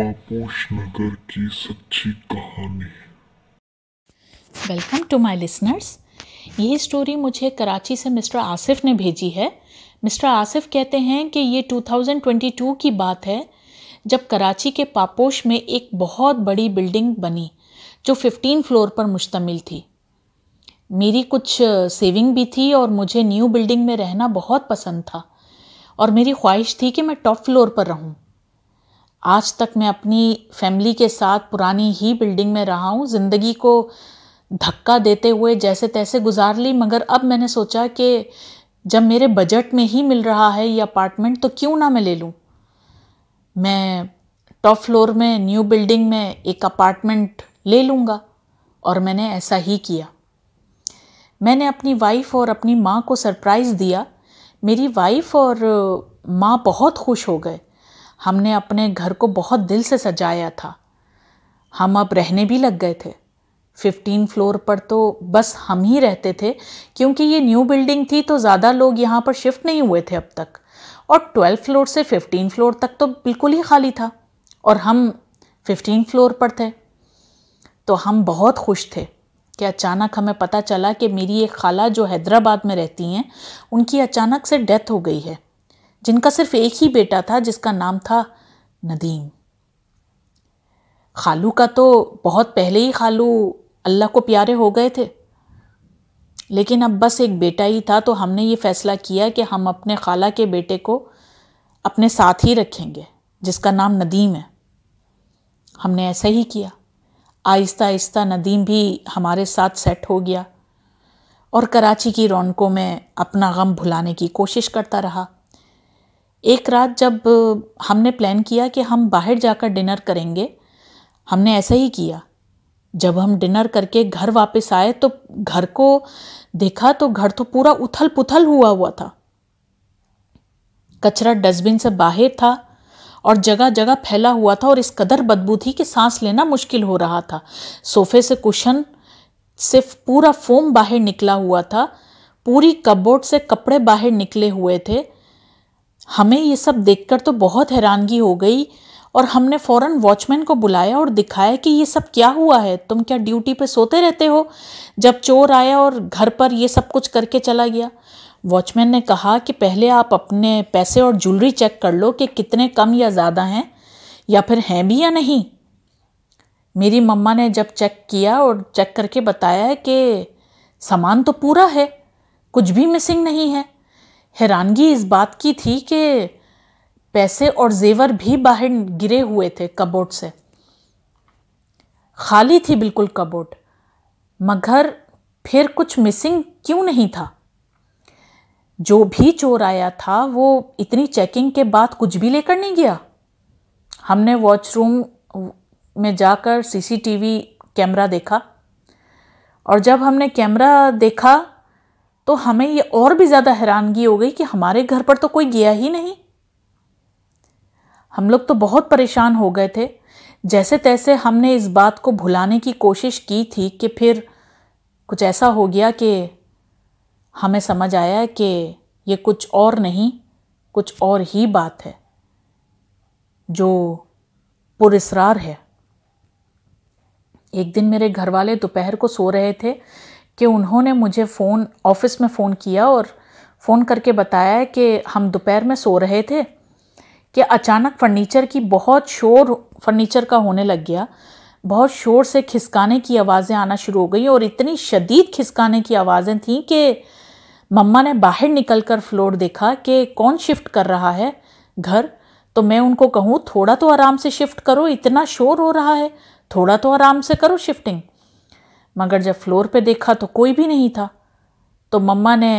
नगर की सच्ची कहानी वेलकम टू माय लिसनर्स ये स्टोरी मुझे कराची से मिस्टर आसिफ ने भेजी है मिस्टर आसिफ कहते हैं कि ये 2022 की बात है जब कराची के पापोश में एक बहुत बड़ी बिल्डिंग बनी जो 15 फ्लोर पर मुश्तमिल थी मेरी कुछ सेविंग भी थी और मुझे न्यू बिल्डिंग में रहना बहुत पसंद था और मेरी ख्वाहिश थी कि मैं टॉप फ्लोर पर रहूं आज तक मैं अपनी फैमिली के साथ पुरानी ही बिल्डिंग में रहा हूँ ज़िंदगी को धक्का देते हुए जैसे तैसे गुजार ली मगर अब मैंने सोचा कि जब मेरे बजट में ही मिल रहा है ये अपार्टमेंट तो क्यों ना मैं ले लूँ मैं टॉप फ्लोर में न्यू बिल्डिंग में एक अपार्टमेंट ले लूँगा और मैंने ऐसा ही किया मैंने अपनी वाइफ़ और अपनी माँ को सरप्राइज़ दिया मेरी वाइफ़ और माँ बहुत खुश हो गए हमने अपने घर को बहुत दिल से सजाया था हम अब रहने भी लग गए थे फिफ्टीन फ्लोर पर तो बस हम ही रहते थे क्योंकि ये न्यू बिल्डिंग थी तो ज़्यादा लोग यहाँ पर शिफ्ट नहीं हुए थे अब तक और ट्वेल्व फ्लोर से फिफ्टीन फ्लोर तक तो बिल्कुल ही खाली था और हम फिफ्टीन फ्लोर पर थे तो हम बहुत खुश थे कि अचानक हमें पता चला कि मेरी एक खाला जो हैदराबाद में रहती हैं उनकी अचानक से डेथ हो गई है जिनका सिर्फ एक ही बेटा था जिसका नाम था नदीम खालू का तो बहुत पहले ही खालू अल्लाह को प्यारे हो गए थे लेकिन अब बस एक बेटा ही था तो हमने ये फ़ैसला किया कि हम अपने खाला के बेटे को अपने साथ ही रखेंगे जिसका नाम नदीम है हमने ऐसा ही किया आहिस्ता आहिस्ता नदीम भी हमारे साथ सेट हो गया और कराची की रौनकों में अपना गम भुलाने की कोशिश करता रहा एक रात जब हमने प्लान किया कि हम बाहर जाकर डिनर करेंगे हमने ऐसा ही किया जब हम डिनर करके घर वापस आए तो घर को देखा तो घर तो पूरा उथल पुथल हुआ हुआ था कचरा डस्टबिन से बाहर था और जगह जगह फैला हुआ था और इस कदर बदबू थी कि सांस लेना मुश्किल हो रहा था सोफे से कुशन सिर्फ पूरा फोम बाहर निकला हुआ था पूरी कबोर्ड से कपड़े बाहर निकले हुए थे हमें ये सब देखकर तो बहुत हैरानगी हो गई और हमने फ़ौरन वॉचमैन को बुलाया और दिखाया कि ये सब क्या हुआ है तुम क्या ड्यूटी पे सोते रहते हो जब चोर आया और घर पर ये सब कुछ करके चला गया वॉचमैन ने कहा कि पहले आप अपने पैसे और ज्वेलरी चेक कर लो कि कितने कम या ज़्यादा हैं या फिर हैं भी या नहीं मेरी मम्मा ने जब चेक किया और चेक करके बताया कि सामान तो पूरा है कुछ भी मिसिंग नहीं है हैरानगी इस बात की थी कि पैसे और जेवर भी बाहर गिरे हुए थे कबोर्ड से खाली थी बिल्कुल कबोर्ड मगर फिर कुछ मिसिंग क्यों नहीं था जो भी चोर आया था वो इतनी चेकिंग के बाद कुछ भी लेकर नहीं गया हमने वॉच रूम में जाकर सीसीटीवी कैमरा देखा और जब हमने कैमरा देखा तो हमें ये और भी ज़्यादा हैरानगी हो गई कि हमारे घर पर तो कोई गया ही नहीं हम लोग तो बहुत परेशान हो गए थे जैसे तैसे हमने इस बात को भुलाने की कोशिश की थी कि फिर कुछ ऐसा हो गया कि हमें समझ आया कि ये कुछ और नहीं कुछ और ही बात है जो पुरसरार है एक दिन मेरे घर वाले दोपहर को सो रहे थे कि उन्होंने मुझे फ़ोन ऑफिस में फ़ोन किया और फ़ोन करके बताया कि हम दोपहर में सो रहे थे कि अचानक फर्नीचर की बहुत शोर फर्नीचर का होने लग गया बहुत शोर से खिसकाने की आवाज़ें आना शुरू हो गई और इतनी शदीद खिसकाने की आवाज़ें थीं कि मम्मा ने बाहर निकल कर फ्लोर देखा कि कौन शिफ्ट कर रहा है घर तो मैं उनको कहूँ थोड़ा तो आराम से शिफ्ट करो इतना शोर हो रहा है थोड़ा तो आराम से करो शिफ्टिंग मगर जब फ्लोर पे देखा तो कोई भी नहीं था तो मम्मा ने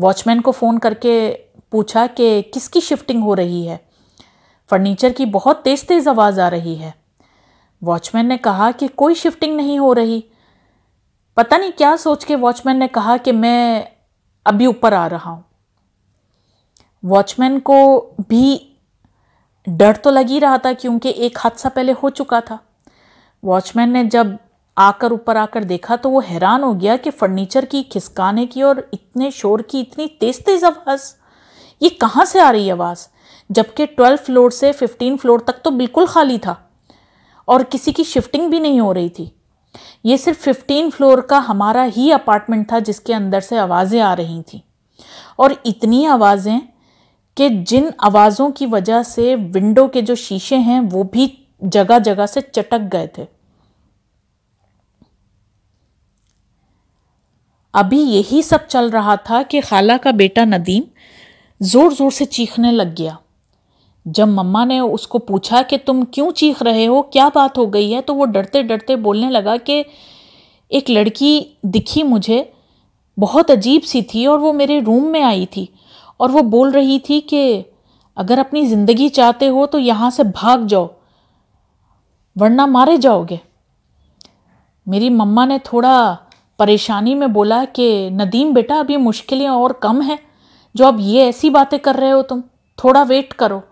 वॉचमैन को फ़ोन करके पूछा कि किसकी शिफ्टिंग हो रही है फर्नीचर की बहुत तेज़ तेज़ आवाज़ आ रही है वॉचमैन ने कहा कि कोई शिफ्टिंग नहीं हो रही पता नहीं क्या सोच के वॉचमैन ने कहा कि मैं अभी ऊपर आ रहा हूँ वॉचमैन को भी डर तो लग ही रहा था क्योंकि एक हादसा पहले हो चुका था वॉचमैन ने जब आकर ऊपर आकर देखा तो वो हैरान हो गया कि फर्नीचर की खिसकाने की और इतने शोर की इतनी तेज़ तेज़ आवाज़ ये कहाँ से आ रही आवाज़ जबकि ट्वेल्व फ्लोर से फिफ्टीन फ्लोर तक तो बिल्कुल खाली था और किसी की शिफ्टिंग भी नहीं हो रही थी ये सिर्फ फिफ्टीन फ्लोर का हमारा ही अपार्टमेंट था जिसके अंदर से आवाज़ें आ रही थी और इतनी आवाज़ें कि जिन आवाज़ों की वजह से विंडो के जो शीशे हैं वो भी जगह जगह से चटक गए थे अभी यही सब चल रहा था कि खाला का बेटा नदीम ज़ोर ज़ोर से चीखने लग गया जब मम्मा ने उसको पूछा कि तुम क्यों चीख रहे हो क्या बात हो गई है तो वो डरते डरते बोलने लगा कि एक लड़की दिखी मुझे बहुत अजीब सी थी और वो मेरे रूम में आई थी और वो बोल रही थी कि अगर अपनी ज़िंदगी चाहते हो तो यहाँ से भाग जाओ वरना मारे जाओगे मेरी मम्मा ने थोड़ा परेशानी में बोला कि नदीम बेटा अब ये मुश्किलें और कम हैं जो अब ये ऐसी बातें कर रहे हो तुम थोड़ा वेट करो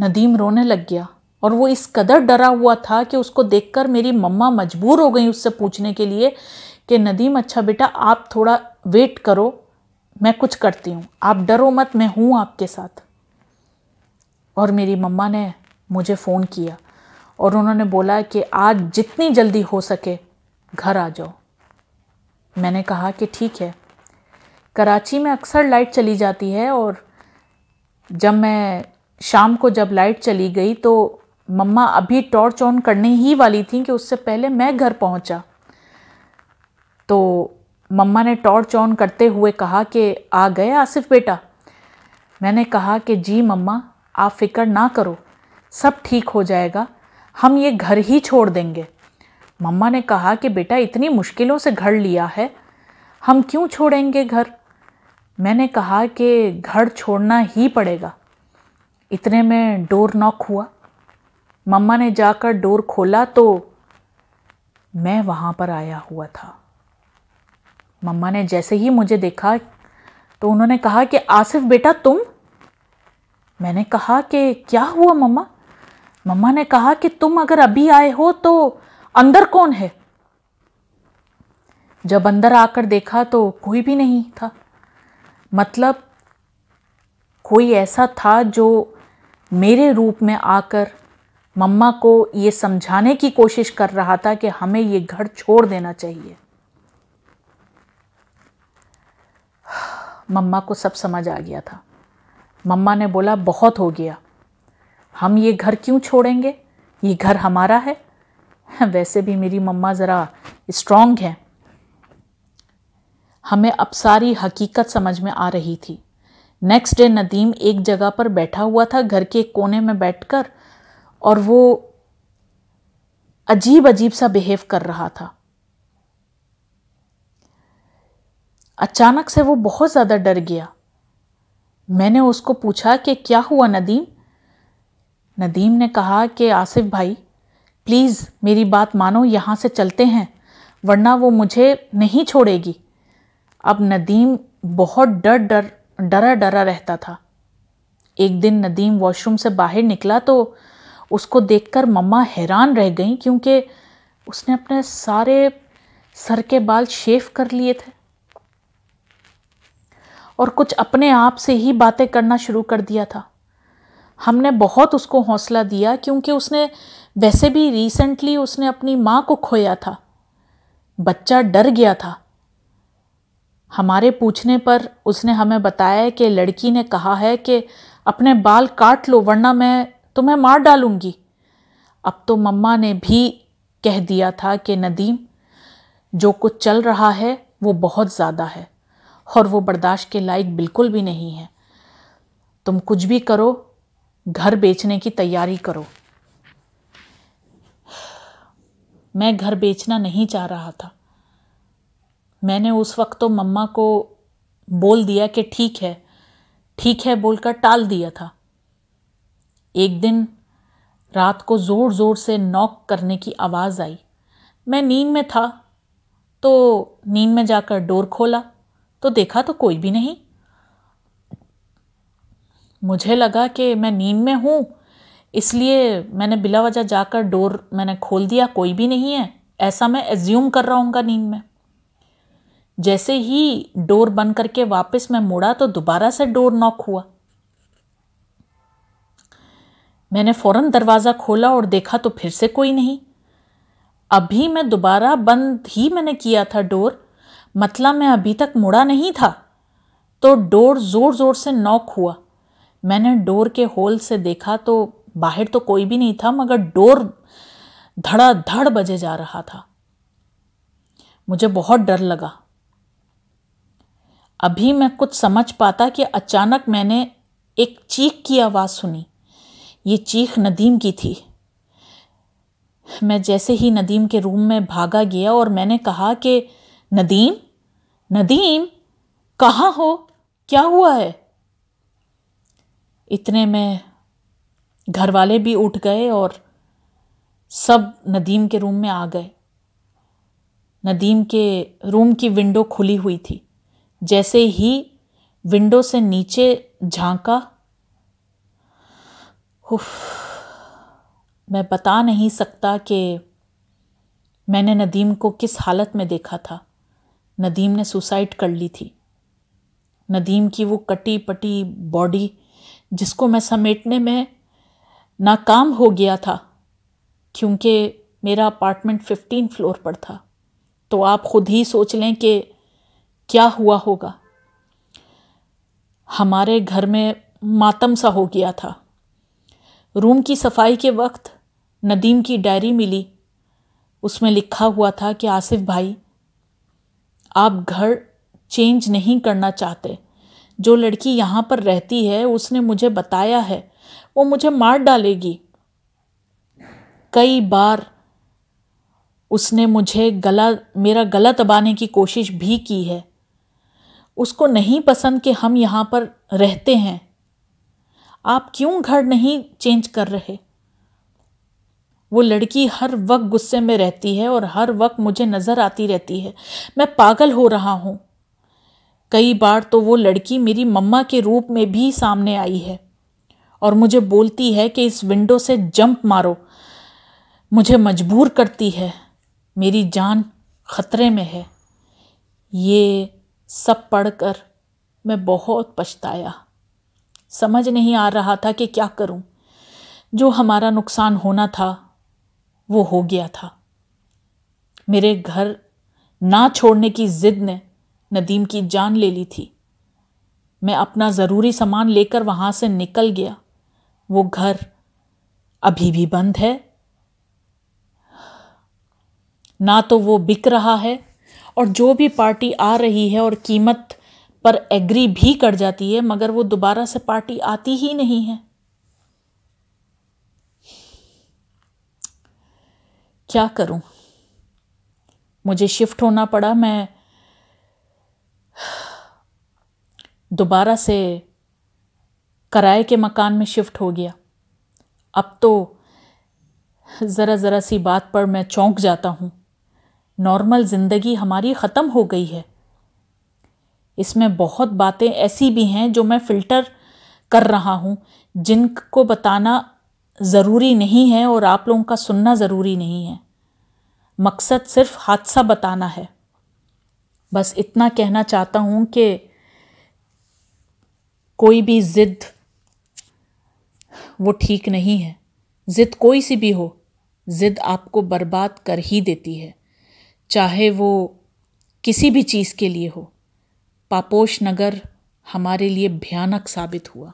नदीम रोने लग गया और वो इस कदर डरा हुआ था कि उसको देखकर मेरी मम्मा मजबूर हो गई उससे पूछने के लिए कि नदीम अच्छा बेटा आप थोड़ा वेट करो मैं कुछ करती हूँ आप डरो मत मैं हूँ आपके साथ और मेरी मम्मा ने मुझे फ़ोन किया और उन्होंने बोला कि आज जितनी जल्दी हो सके घर आ जाओ मैंने कहा कि ठीक है कराची में अक्सर लाइट चली जाती है और जब मैं शाम को जब लाइट चली गई तो मम्मा अभी टॉर्च ऑन करने ही वाली थी कि उससे पहले मैं घर पहुंचा तो मम्मा ने टॉर्च ऑन करते हुए कहा कि आ गए आसिफ बेटा मैंने कहा कि जी मम्मा आप फिक्र ना करो सब ठीक हो जाएगा हम ये घर ही छोड़ देंगे मम्मा ने कहा कि बेटा इतनी मुश्किलों से घर लिया है हम क्यों छोड़ेंगे घर मैंने कहा कि घर छोड़ना ही पड़ेगा इतने में डोर नॉक हुआ मम्मा ने जाकर डोर खोला तो मैं वहाँ पर आया हुआ था मम्मा ने जैसे ही मुझे देखा तो उन्होंने कहा कि आसिफ बेटा तुम मैंने कहा कि क्या हुआ मम्मा मम्मा ने कहा कि तुम अगर अभी आए हो तो अंदर कौन है जब अंदर आकर देखा तो कोई भी नहीं था मतलब कोई ऐसा था जो मेरे रूप में आकर मम्मा को ये समझाने की कोशिश कर रहा था कि हमें ये घर छोड़ देना चाहिए मम्मा को सब समझ आ गया था मम्मा ने बोला बहुत हो गया हम ये घर क्यों छोड़ेंगे ये घर हमारा है वैसे भी मेरी मम्मा ज़रा स्ट्रॉन्ग हैं हमें अब सारी हकीकत समझ में आ रही थी नेक्स्ट डे नदीम एक जगह पर बैठा हुआ था घर के एक कोने में बैठकर और वो अजीब अजीब सा बिहेव कर रहा था अचानक से वो बहुत ज़्यादा डर गया मैंने उसको पूछा कि क्या हुआ नदीम नदीम ने कहा कि आसिफ भाई प्लीज़ मेरी बात मानो यहाँ से चलते हैं वरना वो मुझे नहीं छोड़ेगी अब नदीम बहुत डर डर डरा डरा रहता था एक दिन नदीम वॉशरूम से बाहर निकला तो उसको देखकर मम्मा हैरान रह गई क्योंकि उसने अपने सारे सर के बाल शेव कर लिए थे और कुछ अपने आप से ही बातें करना शुरू कर दिया था हमने बहुत उसको हौसला दिया क्योंकि उसने वैसे भी रिसेंटली उसने अपनी माँ को खोया था बच्चा डर गया था हमारे पूछने पर उसने हमें बताया कि लड़की ने कहा है कि अपने बाल काट लो वरना मैं तुम्हें मार डालूंगी अब तो मम्मा ने भी कह दिया था कि नदीम जो कुछ चल रहा है वो बहुत ज़्यादा है और वो बर्दाश्त के लायक बिल्कुल भी नहीं है तुम कुछ भी करो घर बेचने की तैयारी करो मैं घर बेचना नहीं चाह रहा था मैंने उस वक्त तो मम्मा को बोल दिया कि ठीक है ठीक है बोलकर टाल दिया था एक दिन रात को ज़ोर ज़ोर से नॉक करने की आवाज़ आई मैं नींद में था तो नींद में जाकर डोर खोला तो देखा तो कोई भी नहीं मुझे लगा कि मैं नींद में हूँ इसलिए मैंने बिला वजह जाकर डोर मैंने खोल दिया कोई भी नहीं है ऐसा मैं एज्यूम कर रहा हूँगा नींद में जैसे ही डोर बंद करके वापस मैं मुड़ा तो दोबारा से डोर नॉक हुआ मैंने फ़ौरन दरवाज़ा खोला और देखा तो फिर से कोई नहीं अभी मैं दोबारा बंद ही मैंने किया था डोर मतलब मैं अभी तक मुड़ा नहीं था तो डोर ज़ोर ज़ोर से नॉक हुआ मैंने डोर के होल से देखा तो बाहर तो कोई भी नहीं था मगर डोर धड़ाधड़ बजे जा रहा था मुझे बहुत डर लगा अभी मैं कुछ समझ पाता कि अचानक मैंने एक चीख की आवाज़ सुनी ये चीख नदीम की थी मैं जैसे ही नदीम के रूम में भागा गया और मैंने कहा कि नदीम नदीम कहाँ हो क्या हुआ है इतने में घर वाले भी उठ गए और सब नदीम के रूम में आ गए नदीम के रूम की विंडो खुली हुई थी जैसे ही विंडो से नीचे झांका मैं बता नहीं सकता कि मैंने नदीम को किस हालत में देखा था नदीम ने सुसाइड कर ली थी नदीम की वो कटी पटी बॉडी जिसको मैं समेटने में नाकाम हो गया था क्योंकि मेरा अपार्टमेंट फिफ्टीन फ्लोर पर था तो आप खुद ही सोच लें कि क्या हुआ होगा हमारे घर में मातम सा हो गया था रूम की सफाई के वक्त नदीम की डायरी मिली उसमें लिखा हुआ था कि आसिफ भाई आप घर चेंज नहीं करना चाहते जो लड़की यहाँ पर रहती है उसने मुझे बताया है वो मुझे मार डालेगी कई बार उसने मुझे गला मेरा गला दबाने की कोशिश भी की है उसको नहीं पसंद कि हम यहाँ पर रहते हैं आप क्यों घर नहीं चेंज कर रहे वो लड़की हर वक्त गुस्से में रहती है और हर वक्त मुझे नज़र आती रहती है मैं पागल हो रहा हूँ कई बार तो वो लड़की मेरी मम्मा के रूप में भी सामने आई है और मुझे बोलती है कि इस विंडो से जंप मारो मुझे मजबूर करती है मेरी जान खतरे में है ये सब पढ़कर मैं बहुत पछताया समझ नहीं आ रहा था कि क्या करूं जो हमारा नुकसान होना था वो हो गया था मेरे घर ना छोड़ने की ज़िद ने नदीम की जान ले ली थी मैं अपना ज़रूरी सामान लेकर वहाँ से निकल गया वो घर अभी भी बंद है ना तो वो बिक रहा है और जो भी पार्टी आ रही है और कीमत पर एग्री भी कर जाती है मगर वो दोबारा से पार्टी आती ही नहीं है क्या करूं मुझे शिफ्ट होना पड़ा मैं दोबारा से कराए के मकान में शिफ्ट हो गया अब तो ज़रा ज़रा सी बात पर मैं चौंक जाता हूँ नॉर्मल ज़िंदगी हमारी ख़त्म हो गई है इसमें बहुत बातें ऐसी भी हैं जो मैं फ़िल्टर कर रहा हूँ जिनको बताना ज़रूरी नहीं है और आप लोगों का सुनना ज़रूरी नहीं है मकसद सिर्फ हादसा बताना है बस इतना कहना चाहता हूँ कि कोई भी ज़िद्द वो ठीक नहीं है ज़िद कोई सी भी हो ज़िद आपको बर्बाद कर ही देती है चाहे वो किसी भी चीज़ के लिए हो पापोश नगर हमारे लिए भयानक साबित हुआ